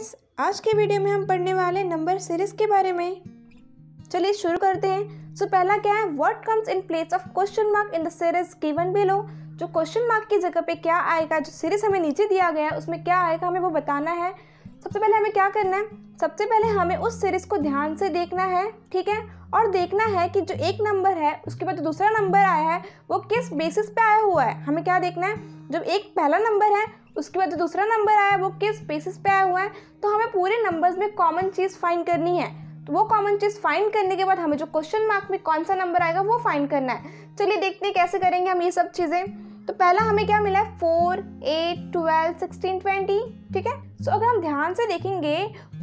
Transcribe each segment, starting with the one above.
Guys आज के video में हम पढ़ने वाले नंबर सीरीज के बारे में चलिए शुरू करते हैं सो so, पहला क्या है what comes in place of question mark in the series given below जो क्वेश्चन मार्क की जगह पे क्या आएगा जो सीरीज हमें नीचे दिया गया है उसमें क्या आएगा हमें वो बताना है सबसे पहले हमें क्या करना है सबसे पहले हमें उस सीरीज़ को ध्यान से देखना है ठीक है और देखना है कि जो एक नंबर है उसके बाद जो दूसरा नंबर आया है वो किस बेसिस पे आया हुआ है हमें क्या देखना है जब एक पहला नंबर है उसके बाद जो दूसरा नंबर आया है वो किस बेसिस पे आया हुआ है तो हमें पूरे नंबर्स में कॉमन चीज़ फाइंड करनी है तो वो कॉमन चीज़ फाइंड करने के बाद हमें जो क्वेश्चन मार्क में कौन सा नंबर आएगा वो फाइंड करना है चलिए देखते हैं कैसे करेंगे हम ये सब चीज़ें तो पहला हमें क्या मिला है four eight twelve sixteen twenty ठीक है सो अगर हम ध्यान से देखेंगे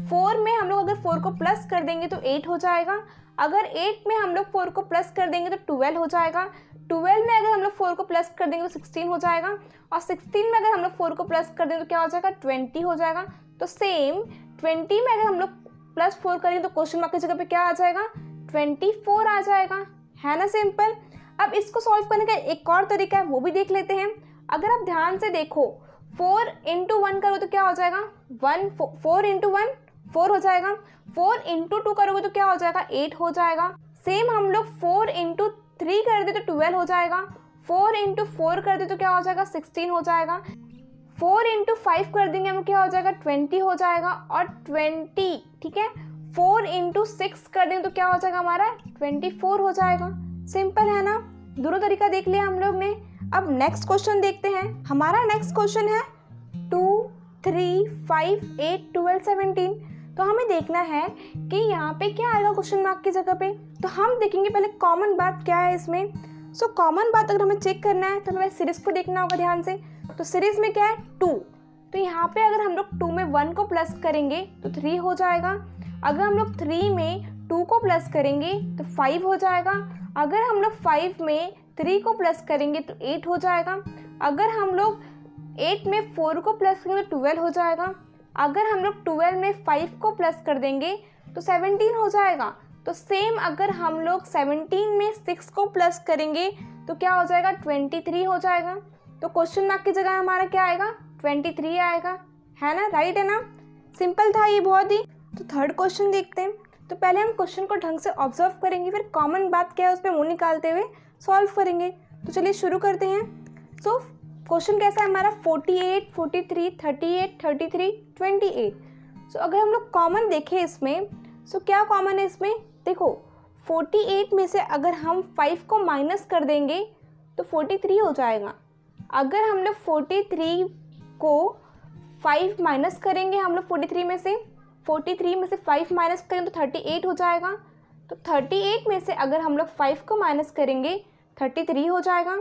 फोर में हम लोग अगर फोर को प्लस कर देंगे तो एट हो जाएगा अगर एट में हम लोग फोर को प्लस कर देंगे तो ट्वेल्व हो जाएगा ट्वेल्व में अगर हम लोग फोर को प्लस कर देंगे तो सिक्सटीन हो जाएगा और सिक्सटीन में अगर हम लोग फोर को प्लस कर देंगे तो क्या हो जाएगा ट्वेंटी हो जाएगा तो सेम ट्वेंटी में अगर हम लोग प्लस फोर करेंगे तो क्वेश्चन मार्क की जगह पे क्या आ जाएगा ट्वेंटी फोर आ जाएगा है ना सिंपल अब इसको सॉल्व करने का एक और तरीका है वो भी देख लेते हैं अगर आप ध्यान से देखो फोर इंटू वन करो तो क्या हो जाएगा one four into one four हो जाएगा फोर इंटू टू करोगे तो क्या हो जाएगा एट हो जाएगा सेम हम लोग फोर इंटू थ्री कर दे तो ट्वेल्व हो जाएगा फोर इंटू फोर कर दे तो क्या हो जाएगा सिक्सटीन हो जाएगा फोर इंटू फाइव कर देंगे हम क्या हो जाएगा ट्वेंटी हो जाएगा और ट्वेंटी ठीक है फोर इंटू सिक्स कर देंगे तो क्या हो जाएगा हमारा ट्वेंटी फोर हो जाएगा सिंपल है ना दोनों तरीका देख लिया हम लोग ने अब नेक्स्ट क्वेश्चन देखते हैं हमारा नेक्स्ट क्वेश्चन है two three five eight twelve seventeen तो हमें देखना है कि यहाँ पे क्या आएगा क्वेश्चन मार्क की जगह पे तो हम देखेंगे पहले कॉमन बात क्या है इसमें सो so, कॉमन बात अगर हमें चेक करना है तो हमें सीरीज़ को देखना होगा ध्यान से तो सीरीज़ में क्या है टू तो यहाँ पे अगर हम लोग टू में वन को प्लस करेंगे तो थ्री हो जाएगा अगर हम लोग थ्री में टू को प्लस करेंगे तो फाइव हो जाएगा अगर हम लोग फाइव में थ्री को प्लस करेंगे तो एट हो जाएगा अगर हम लोग एट में फोर को प्लस करेंगे तो ट्वेल्व हो जाएगा अगर हम लोग ट्वेल्व में फाइव को प्लस कर देंगे तो सेवनटीन हो जाएगा तो सेम अगर हम लोग सेवनटीन में सिक्स को प्लस करेंगे तो क्या हो जाएगा ट्वेंटी थ्री हो जाएगा तो क्वेश्चन मार्क की जगह हमारा क्या आएगा ट्वेंटी थ्री आएगा है ना राइट है ना सिंपल था ये बहुत ही तो थर्ड क्वेश्चन देखते हैं तो पहले हम क्वेश्चन को ढंग से ऑब्जर्व करेंगे फिर कॉमन बात क्या है उस पर मुँह निकालते हुए सॉल्व करेंगे तो चलिए शुरू करते हैं सो so, क्वेश्चन कैसा है हमारा 48, 43, 38, 33, 28. सो so, अगर हम लोग कॉमन देखें इसमें सो so, क्या कॉमन है इसमें देखो 48 में से अगर हम 5 को माइनस कर देंगे तो 43 हो जाएगा अगर हम लोग 43 को 5 माइनस करेंगे हम लोग 43 में से फोर्टी थ्री में से फाइव माइनस करें तो थर्टी एट हो जाएगा तो थर्टी एट में से अगर हम लोग फाइव को माइनस करेंगे थर्टी थ्री हो जाएगा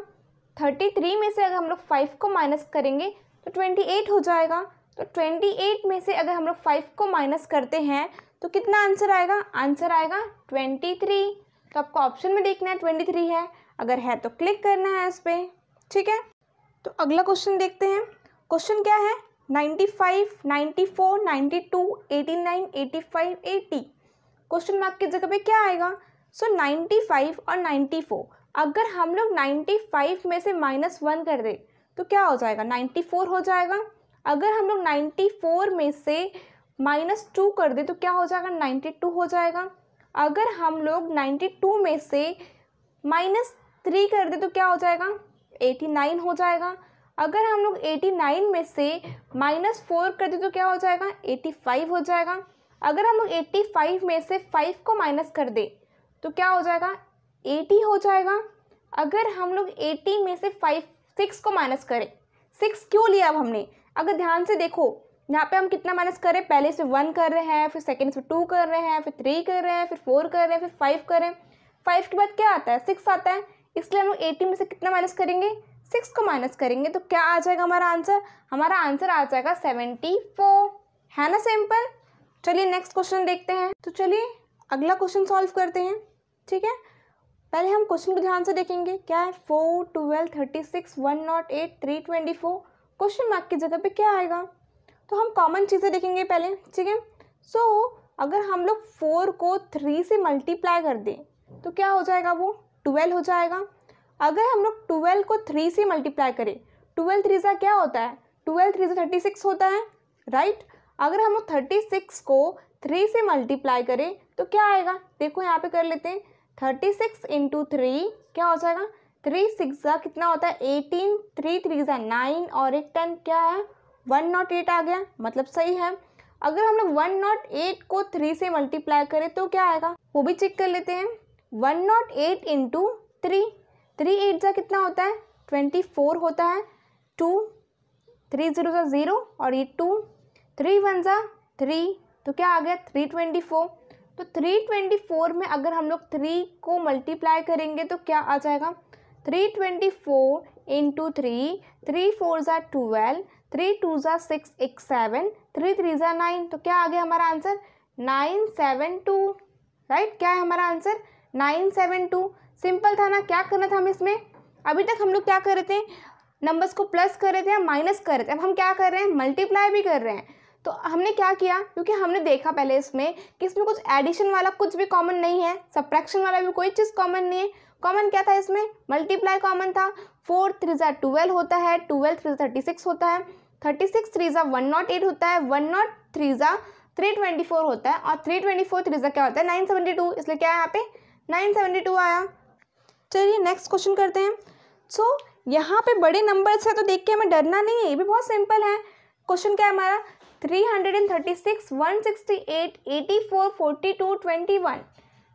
थर्टी थ्री में से अगर हम लोग फाइव को माइनस करेंगे तो ट्वेंटी एट हो जाएगा तो ट्वेंटी एट में से अगर हम लोग फाइव को माइनस करते हैं तो कितना आंसर आएगा आंसर आएगा ट्वेंटी थ्री तो आपको ऑप्शन में देखना है ट्वेंटी थ्री है अगर है तो क्लिक करना है इस पर ठीक है तो अगला क्वेश्चन देखते हैं क्वेश्चन क्या है ninety five ninety four ninety two eighty nine eighty five eighty question mark की जगह पे क्या आएगा सो नाइन्टी फाइव और नाइन्टी फोर अगर हम लोग नाइन्टी फाइव में से माइनस वन कर दे तो क्या हो जाएगा नाइन्टी फोर हो जाएगा अगर हम लोग नाइन्टी फोर में से माइनस टू कर दे तो क्या हो जाएगा नाइन्टी टू हो जाएगा अगर हम लोग नाइन्टी टू में से माइनस थ्री कर दे तो क्या हो जाएगा एटी नाइन हो जाएगा अगर हम लोग 89 में से माइनस फोर कर दें तो क्या हो जाएगा 85 हो जाएगा अगर हम लोग 85 में से 5 को माइनस कर दें तो क्या हो जाएगा 80 हो जाएगा अगर हम लोग 80 में से 5 6 को माइनस करें 6 क्यों लिया अब हमने अगर ध्यान से देखो यहाँ पे हम कितना माइनस करें पहले से वन कर रहे हैं फिर सेकेंड से टू कर रहे हैं फिर थ्री कर रहे हैं फिर फोर कर रहे हैं फिर फाइव करें फाइव के बाद क्या आता है सिक्स आता है इसलिए हम लोग एटी में से कितना माइनस करेंगे सिक्स को माइनस करेंगे तो क्या आ जाएगा हमारा आंसर हमारा आंसर आ जाएगा सेवेंटी फोर है ना सिंपल चलिए नेक्स्ट क्वेश्चन देखते हैं तो चलिए अगला क्वेश्चन सॉल्व करते हैं ठीक है पहले हम क्वेश्चन को ध्यान से देखेंगे क्या है four twelve thirty six one nought eight three twenty four question mark की जगह पे क्या आएगा तो हम कॉमन चीज़ें देखेंगे पहले ठीक है सो अगर हम लोग फोर को थ्री से मल्टीप्लाई कर दें तो क्या हो जाएगा वो ट्वेल्व हो जाएगा अगर हम लोग ट्वेल्व को थ्री से मल्टीप्लाई करें ट्वेल्व थ्री सा क्या होता है ट्वेल्व थ्री सा थर्टी सिक्स होता है राइट अगर हम लोग थर्टी सिक्स को थ्री से मल्टीप्लाई करें तो क्या आएगा देखो यहाँ पे कर लेते हैं थर्टी सिक्स इंटू थ्री क्या हो जाएगा थ्री सिक्स का कितना होता है एटीन थ्री थ्री सा नाइन और एक टेन क्या है वन नॉट एट आ गया मतलब सही है अगर हम लोग वन नॉट एट को थ्री से मल्टीप्लाई करें तो क्या आएगा वो भी चेक कर लेते हैं one nought eight into three three eight ज़ा कितना होता है ट्वेंटी फोर होता है टू थ्री ज़ीरो ज़ा ज़ीरो और ये टू थ्री वन ज़ा थ्री तो क्या आ गया थ्री ट्वेंटी फोर तो थ्री ट्वेंटी फोर में अगर हम लोग थ्री को मल्टीप्लाई करेंगे तो क्या आ जाएगा three twenty four into three three four ज़ा ट्वेल्व थ्री टू ज़ा सिक्स एक सेवन थ्री थ्री ज़ा नाइन तो क्या आ गया हमारा answer nine seven two right क्या है हमारा answer nine seven two simple था ना क्या करना था हमें इसमें अभी तक हम लोग क्या कर रहे थे नंबर्स को प्लस कर रहे थे या माइनस कर रहे थे अब हम क्या कर रहे हैं मल्टीप्लाई भी कर रहे हैं तो हमने क्या किया क्योंकि हमने देखा पहले इसमें कि इसमें कुछ एडिशन वाला कुछ भी कॉमन नहीं है सप्रैक्शन वाला भी कोई चीज़ कॉमन नहीं है कॉमन क्या था इसमें मल्टीप्लाई कॉमन था फोर थ्री ज़ा ट्वेल्व होता है ट्वेल्व थ्री थर्टी सिक्स होता है थर्टी सिक्स थ्री ज़ा वन नॉट एट होता है वन नॉट थ्री ज़ा थ्री ट्वेंटी फोर होता है और थ्री ट्वेंटी फोर थ्री ज़ा क्या होता है नाइन सेवेंटी टू इसलिए क्या है यहाँ पे नाइन सेवेंटी टू आया चलिए नेक्स्ट क्वेश्चन करते हैं सो so, यहाँ पे बड़े नंबर्स है तो देख के हमें डरना नहीं है ये भी बहुत सिंपल है क्वेश्चन क्या है हमारा three hundred and thirty six one sixty eight eighty four forty two twenty one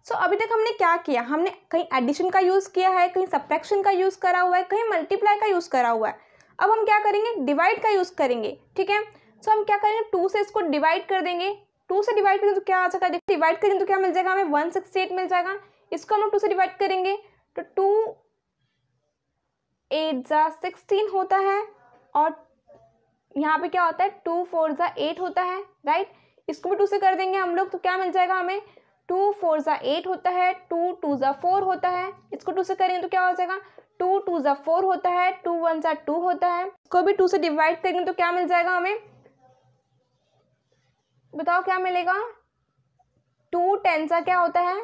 so अभी तक हमने क्या किया हमने कहीं एडिशन का यूज़ किया है कहीं सब्ट्रैक्शन का यूज़ करा हुआ है कहीं मल्टीप्लाई का यूज़ करा हुआ है अब हम क्या करेंगे डिवाइड का यूज़ करेंगे ठीक है सो हम क्या करेंगे टू से इसको डिवाइड कर देंगे टू से डिवाइड करेंगे तो क्या आ सकता है डिवाइड करेंगे तो क्या मिल जाएगा हमें वन सिक्सटी एट मिल जाएगा इसको हम लोग टू से डिवाइड करेंगे तो टू एट ज़ा सिक्सटीन होता है और यहाँ पे क्या होता है टू फोर ज़ा एट होता है राइट इसको भी टू से कर देंगे हम लोग तो क्या मिल जाएगा हमें टू फोर ज़ा एट होता है टू टू ज़ा फोर होता है इसको टू से करेंगे तो क्या हो जाएगा टू टू ज़ा फोर होता है टू वन ज़ा टू होता है इसको भी टू से डिवाइड करेंगे तो क्या मिल जाएगा हमें बताओ क्या मिलेगा टू टेन ज़ा क्या होता है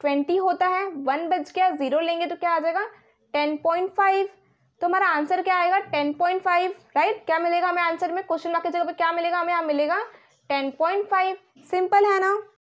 ट्वेंटी होता है वन बज गया ज़ीरो लेंगे तो क्या आ जाएगा टेन पॉइंट फाइव तो हमारा आंसर क्या आएगा टेन पॉइंट फाइव राइट क्या मिलेगा हमें आंसर में क्वेश्चन मार्क की जगह पे क्या मिलेगा हमें यहाँ मिलेगा टेन पॉइंट फाइव सिंपल है ना